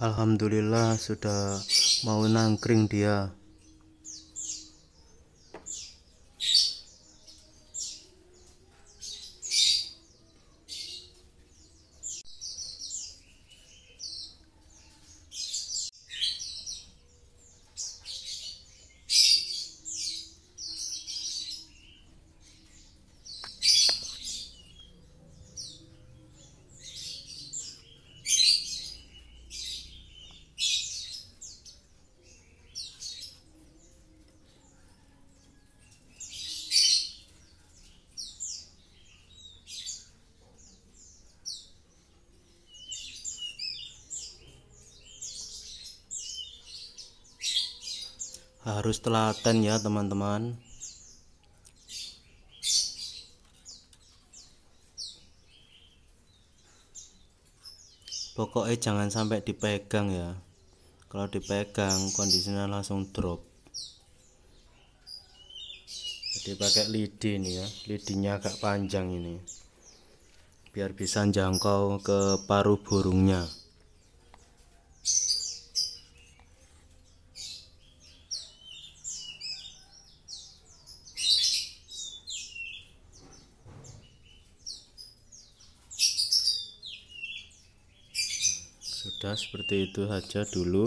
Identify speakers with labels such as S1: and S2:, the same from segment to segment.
S1: Alhamdulillah sudah mau nangkring dia harus telaten ya teman-teman pokoknya jangan sampai dipegang ya kalau dipegang kondisinya langsung drop jadi pakai lidi nih ya lidinya agak panjang ini biar bisa jangkau ke paru burungnya sudah seperti itu saja dulu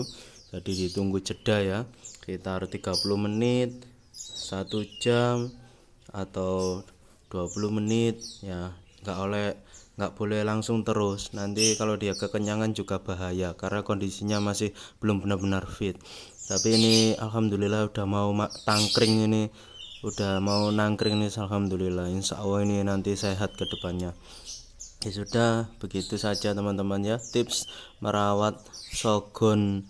S1: jadi ditunggu jeda ya sekitar 30 menit 1 jam atau 20 menit ya nggak oleh nggak boleh langsung terus nanti kalau dia kekenyangan juga bahaya karena kondisinya masih belum benar-benar fit tapi ini alhamdulillah udah mau tangkring ini udah mau nangkring ini alhamdulillah insya Allah ini nanti sehat kedepannya ya sudah begitu saja teman-teman ya tips merawat sogon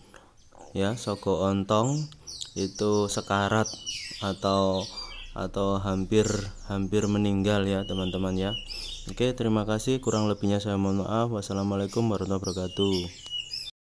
S1: ya sogo ontong itu sekarat atau atau hampir hampir meninggal ya teman-teman ya oke terima kasih kurang lebihnya saya mohon maaf wassalamualaikum warahmatullahi wabarakatuh